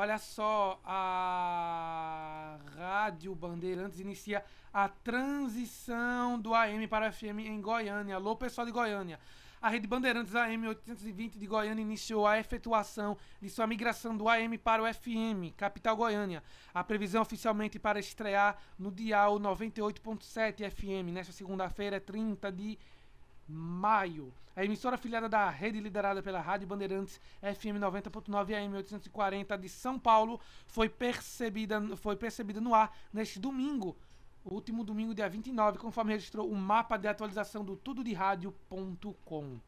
Olha só, a Rádio Bandeirantes inicia a transição do AM para FM em Goiânia. Alô, pessoal de Goiânia. A Rede Bandeirantes AM 820 de Goiânia iniciou a efetuação de sua migração do AM para o FM, capital Goiânia. A previsão oficialmente para estrear no dial 98.7 FM nesta segunda-feira, 30 de maio. A emissora afiliada da rede liderada pela Rádio Bandeirantes FM 90.9 AM 840 de São Paulo foi percebida, foi percebida no ar neste domingo, último domingo, dia 29, conforme registrou o mapa de atualização do tudoderádio.com.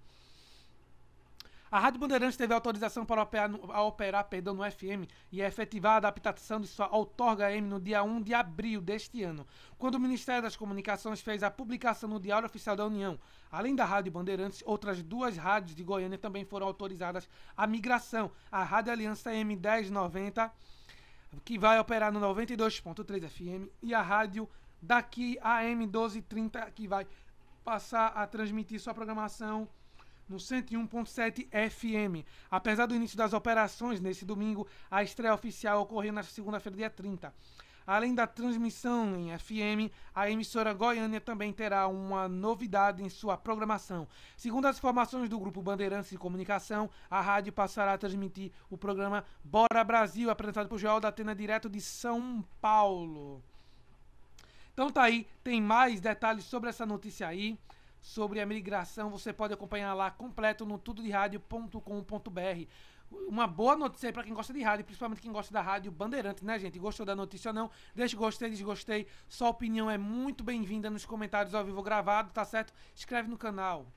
A Rádio Bandeirantes teve autorização para operar, operar perdão, no FM e efetivar a adaptação de sua outorga M no dia 1 de abril deste ano, quando o Ministério das Comunicações fez a publicação no Diário Oficial da União. Além da Rádio Bandeirantes, outras duas rádios de Goiânia também foram autorizadas à migração. A Rádio Aliança M1090, que vai operar no 92.3 FM, e a Rádio Daqui AM1230, que vai passar a transmitir sua programação no 101.7 FM. Apesar do início das operações nesse domingo, a estreia oficial ocorreu na segunda-feira, dia 30. Além da transmissão em FM, a emissora Goiânia também terá uma novidade em sua programação. Segundo as informações do Grupo Bandeirantes de Comunicação, a rádio passará a transmitir o programa Bora Brasil, apresentado por Joel da Atena, direto de São Paulo. Então tá aí, tem mais detalhes sobre essa notícia aí sobre a migração, você pode acompanhar lá completo no tudoderádio.com.br. Uma boa notícia aí para quem gosta de rádio, principalmente quem gosta da rádio Bandeirante, né, gente? Gostou da notícia ou não? Deixe gostei, desgostei. Sua opinião é muito bem-vinda nos comentários ao vivo gravado, tá certo? Escreve no canal.